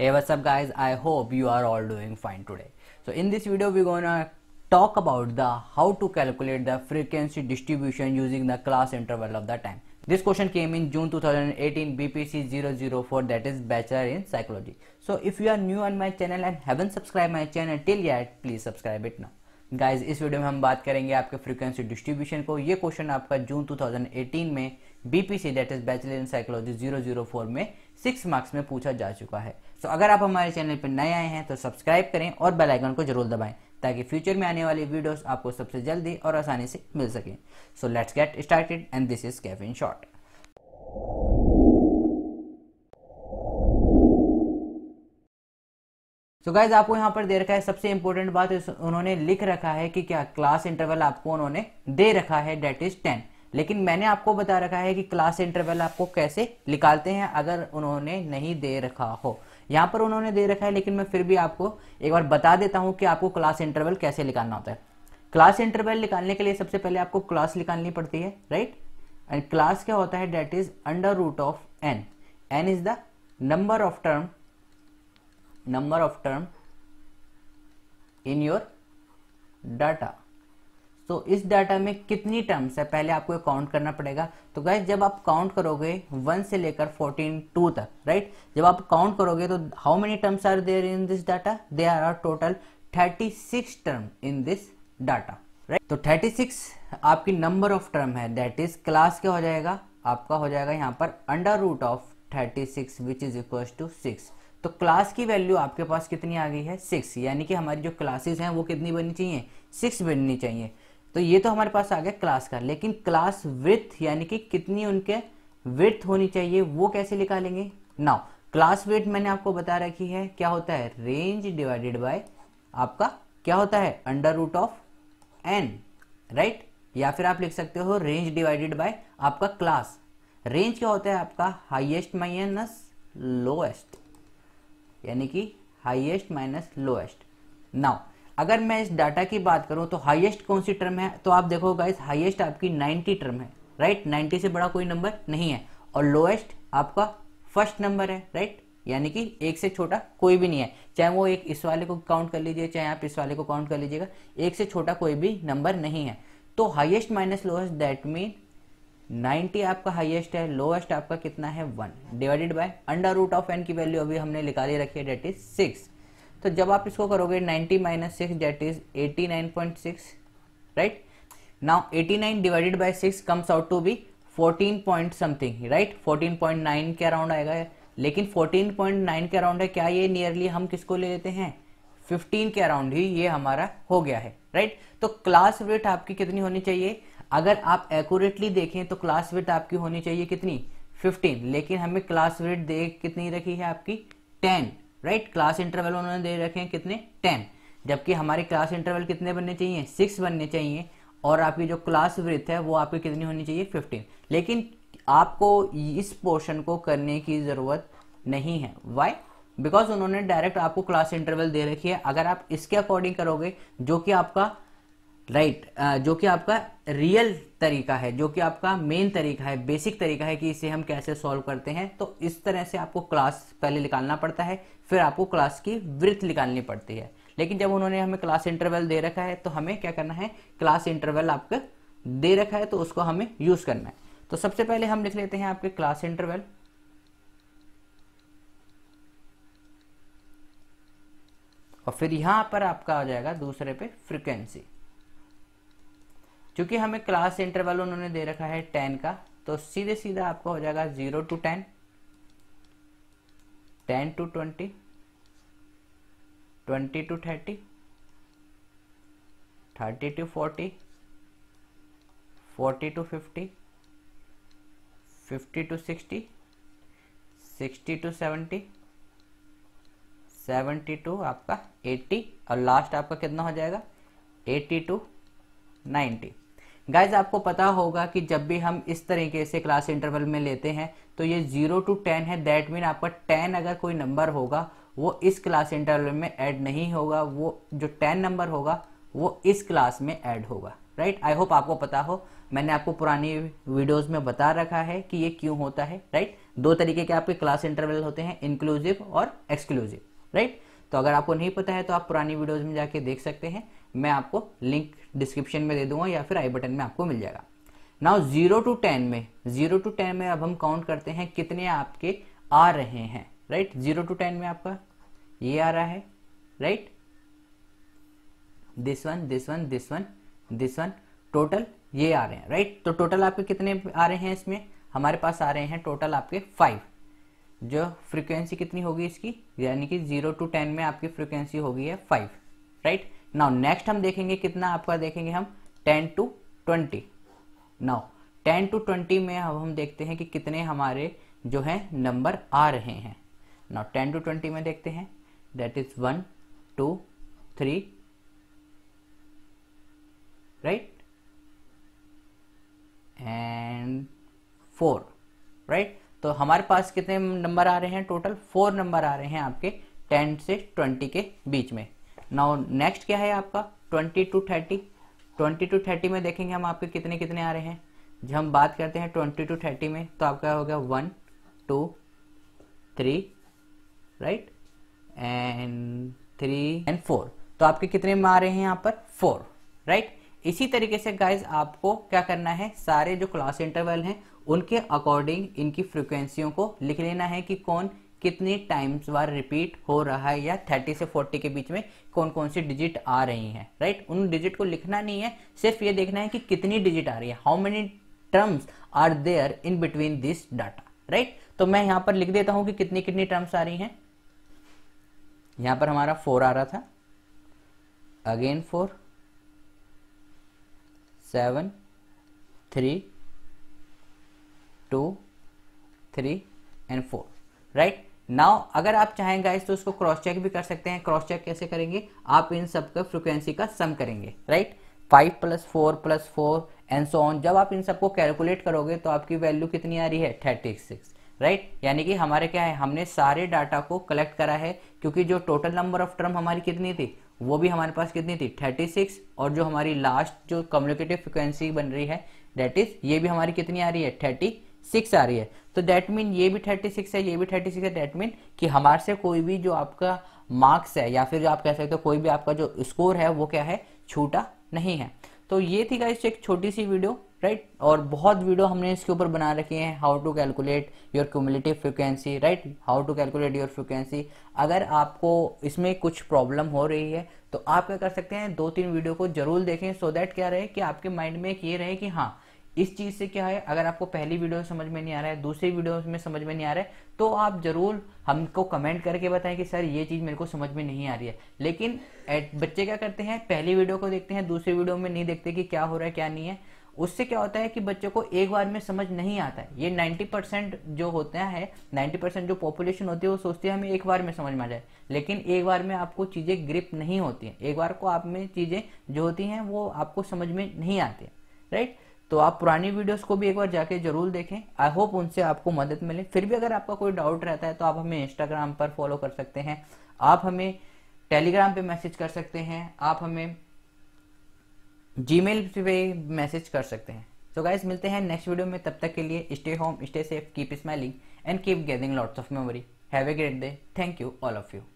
hey what's up guys i hope you are all doing fine today so in this video we're gonna talk about the how to calculate the frequency distribution using the class interval of the time this question came in june 2018 bpc 004 that is bachelor in psychology so if you are new on my channel and haven't subscribed my channel till yet please subscribe it now guys इस video में हम बात करेंगे आपके frequency distribution को ये question आपका June 2018 में BPC that is bachelor in psychology 004 में सिक्स मार्क्स में पूछा जा चुका है सो अगर आप हमारे चैनल पर नए आए हैं तो सब्सक्राइब करें और बेल आइकन को जरूर दबाएं ताकि फ्यूचर में आने वाली वीडियोस आपको सबसे जल्दी और आसानी से मिल सके so let's get started and this is caffeine short so guys आपको यहाँ पर दे रखा है सबसे इंपॉर्टेंट बात उन्होंने लिख रखा है कि क्या क्लास इंटरवल आपको उन्होंने दे रखा है डेट इज टेन लेकिन मैंने आपको बता रखा है कि क्लास इंटरवल आपको कैसे निकालते हैं अगर उन्होंने नहीं दे रखा हो यहाँ पर उन्होंने दे रखा है लेकिन मैं फिर भी आपको एक बार बता देता हूँ कि आपको क्लास इंटरवल कैसे निकालना होता है क्लास इंटरवल निकालने के लिए सबसे पहले आपको क्लास निकालनी पड़ती है राइट एंड क्लास क्या होता है that is under root of n n is the number of term number of term in your data so तो so, इस डाटा में कितनी टर्म्स है पहले आपको काउंट करना पड़ेगा तो गाइज जब आप काउंट करोगे वन से लेकर फोर्टीन टू तक राइट जब आप काउंट करोगे तो how many terms are there in this data they are are total thirty six term in this data right तो थर्टी सिक्स आपकी नंबर ऑफ टर्म है दैट इज क्लास क्या हो जाएगा आपका हो जाएगा यहाँ पर under root of thirty six which is equal to six तो क्लास की वैल्यू आपके पास कितनी आ गई है सिक्स यानी कि हमारी जो क्लासेस हैं वो कितनी बननी चाहिए सिक्स बननी चाहिए तो ये तो हमारे पास आ गया क्लास का लेकिन क्लास विथ यानी कि कितनी उनके विथ होनी चाहिए वो कैसे निकालेंगे नाउ क्लास विथ मैंने आपको बता रखी है क्या होता है रेंज डिवाइडेड बाय आपका क्या होता है under root of n right या फिर आप लिख सकते हो रेंज डिवाइडेड बाय आपका क्लास रेंज क्या होता है आपका हाइएस्ट माइनस लोएस्ट यानी कि हाइएस्ट माइनस लोएस्ट नाउ अगर मैं इस डाटा की बात करूं तो हाईएस्ट कौन सी टर्म है तो आप देखो गाइस हाईएस्ट आपकी 90 टर्म है राइट 90 से बड़ा कोई नंबर नहीं है और लोएस्ट आपका फर्स्ट नंबर है राइट यानी कि एक से छोटा कोई भी नहीं है चाहे वो एक इस वाले को काउंट कर लीजिए चाहे आप इस वाले को काउंट कर लीजिएगा एक से छोटा कोई भी नंबर नहीं है तो highest minus lowest that mean 90 आपका हाईएस्ट है लोएस्ट आपका कितना है one divided by under root of n की वैल्यू अभी हमने निकाली रखी है डेट इज सिक्स तो जब आप इसको करोगे 90 minus six that is 89.6 right now 89 divided by 6 comes out to be 14 point something right 14.9 के अराउंड आएगा लेकिन 14.9 के अराउंड है क्या ये नियरली हम किसको ले लेते हैं 15 के अराउंड ही ये हमारा हो गया है राइट तो क्लास वेट आपकी कितनी होनी चाहिए अगर आप एक्यूरेटली देखें तो क्लास वेट आपकी होनी चाहिए कितनी 15 लेकिन हमें क्लास वेट देख कितनी रखी है आपकी 10 राइट क्लास इंटरवल उन्होंने दे रखे हैं कितने टेन जबकि हमारे क्लास इंटरवल कितने बनने चाहिए सिक्स बनने चाहिए और आपकी जो क्लास वृथ है वो आपकी कितनी होनी चाहिए फिफ्टीन लेकिन आपको इस पोर्शन को करने की ज़रूरत नहीं है वाई बिकॉज उन्होंने डायरेक्ट आपको क्लास इंटरवल दे रखी है अगर आप इसके अकॉर्डिंग करोगे जो कि आपका राइट right, uh, जो कि आपका रियल तरीका है जो कि आपका मेन तरीका है बेसिक तरीका है कि इसे हम कैसे सॉल्व करते हैं तो इस तरह से आपको क्लास पहले निकालना पड़ता है फिर आपको क्लास की वृत्त निकालनी पड़ती है लेकिन जब उन्होंने हमें क्लास इंटरवल दे रखा है तो हमें क्या करना है क्लास इंटरवल आपका दे रखा है तो उसको हमें यूज करना है तो सबसे पहले हम लिख लेते हैं आपके क्लास इंटरवल और फिर यहां पर आपका आ जाएगा दूसरे पे फ्रिक्वेंसी क्योंकि हमें क्लास इंटरवल उन्होंने दे रखा है टेन का तो सीधे सीधा आपका हो जाएगा zero to ten ten to twenty twenty to thirty thirty to forty forty to fifty fifty to sixty sixty to seventy seventy to आपका एट्टी और लास्ट आपका कितना हो जाएगा एट्टी टू नाइन्टी गाइज आपको पता होगा कि जब भी हम इस तरीके से क्लास इंटरवल में लेते हैं तो ये जीरो टू टेन है दैट मीन आपका टेन अगर कोई नंबर होगा वो इस क्लास इंटरवल में ऐड नहीं होगा वो जो टेन नंबर होगा वो इस क्लास में ऐड होगा राइट आई होप आपको पता हो मैंने आपको पुरानी वीडियोस में बता रखा है कि ये क्यों होता है राइट right? दो तरीके के आपके क्लास इंटरवल होते हैं इंक्लूसिव और एक्सक्लूसिव राइट right? तो अगर आपको नहीं पता है तो आप पुरानी वीडियोज में जाके देख सकते हैं मैं आपको लिंक डिस्क्रिप्शन में दे दूंगा या फिर आई बटन में आपको मिल जाएगा नाउ जीरो टू टेन में जीरो टू टेन में अब हम काउंट करते हैं कितने आपके आ रहे हैं राइट जीरो टू टेन में आपका ये आ रहा है right this one this one this one this one total ये आ रहे हैं राइट तो टोटल आपके कितने आ रहे हैं इसमें हमारे पास आ रहे हैं टोटल आपके फाइव जो फ्रीक्वेंसी कितनी होगी इसकी यानी कि जीरो टू टेन में आपकी फ्रीक्वेंसी होगी है फाइव राइट नाउ नेक्स्ट हम देखेंगे कितना आपका देखेंगे हम ten to twenty now ten to twenty में अब हम देखते हैं कि कितने हमारे जो है नंबर आ रहे हैं नाउ टेन टू ट्वेंटी में देखते हैं that is one two three right and four right तो हमारे पास कितने नंबर आ रहे हैं टोटल फोर नंबर आ रहे हैं आपके टेन से ट्वेंटी के बीच में नाउ नेक्स्ट क्या है आपका twenty to thirty twenty to thirty में देखेंगे हम आपके कितने कितने आ रहे हैं जब हम बात करते हैं ट्वेंटी टू थर्टी में तो आपका हो गया one two three right and three and four तो आपके कितने में आ रहे हैं यहाँ पर फोर राइट right? इसी तरीके से गाइज आपको क्या करना है सारे जो क्लास इंटरवल हैं उनके अकॉर्डिंग इनकी फ्रिक्वेंसियों को लिख लेना है कि कौन कितनी टाइम्स बार रिपीट हो रहा है या 30 से 40 के बीच में कौन कौन सी डिजिट आ रही हैं राइट उन डिजिट को लिखना नहीं है सिर्फ ये देखना है कि कितनी डिजिट आ रही है how many terms are there in between this data right तो मैं यहां पर लिख देता हूं कि कितनी कितनी टर्म्स आ रही हैं यहां पर हमारा फोर आ रहा था again four seven three two three and four right now अगर आप चाहें गाइस तो उसको क्रॉस चेक भी कर सकते हैं क्रॉस चेक कैसे करेंगे आप इन सब का फ्रिक्वेंसी का सम करेंगे right five plus four plus four and so on जब आप इन सबको कैलकुलेट करोगे तो आपकी वैल्यू कितनी आ रही है थर्टी सिक्स राइट यानी कि हमारे क्या है हमने सारे डाटा को कलेक्ट करा है क्योंकि जो टोटल नंबर ऑफ टर्म हमारी कितनी थी वो भी हमारे पास कितनी थी 36 और जो हमारी लास्ट जो कम्युनिकेटिव फ्रिक्वेंसी बन रही है डेट इज ये भी हमारी कितनी आ रही है थर्टी सिक्स आ रही है तो डेट मीन ये भी थर्टी सिक्स है ये भी थर्टी सिक्स है दैट मीन कि हमारे से कोई भी जो आपका मार्क्स है या फिर जो आप कह सकते हो कोई भी आपका जो स्कोर है वो क्या है छूटा नहीं है तो ये थी गाइस एक छोटी सी वीडियो राइट right? और बहुत वीडियो हमने इसके ऊपर बना रखे हैं how to calculate your cumulative frequency right how to calculate your frequency अगर आपको इसमें कुछ प्रॉब्लम हो रही है तो आप क्या कर सकते हैं दो तीन वीडियो को जरूर देखें सो so दैट क्या रहे कि आपके माइंड में एक ये रहे कि हाँ इस चीज से क्या है अगर आपको पहली वीडियो समझ में नहीं आ रहा है दूसरी वीडियो में समझ में नहीं आ रहा है तो आप जरूर हमको कमेंट करके बताएं कि सर ये चीज मेरे को समझ में नहीं आ रही है लेकिन बच्चे क्या करते हैं पहली वीडियो को देखते हैं दूसरी वीडियो में नहीं देखते कि क्या हो रहा है क्या नहीं है उससे क्या होता है कि बच्चों को एक बार में समझ नहीं आता है ये 90 परसेंट जो होता है 90 परसेंट जो पॉपुलेशन होती है वो सोचती है हमें एक बार में समझ में आ जाए लेकिन एक बार में आपको चीज़ें ग्रिप नहीं होती है एक बार को आप में चीज़ें जो होती हैं वो आपको समझ में नहीं आती है राइट तो आप पुरानी वीडियोस को भी एक बार जाके जरूर देखें आई होप उनसे आपको मदद मिले फिर भी अगर आपका कोई डाउट रहता है तो आप हमें इंस्टाग्राम पर फॉलो कर सकते हैं आप हमें टेलीग्राम पे मैसेज कर सकते हैं आप हमें जीमेल पे मैसेज कर सकते हैं so गाइज मिलते हैं नेक्स्ट वीडियो में तब तक के लिए stay home stay safe keep smiling and keep gathering lots of memory have a great day thank you all of you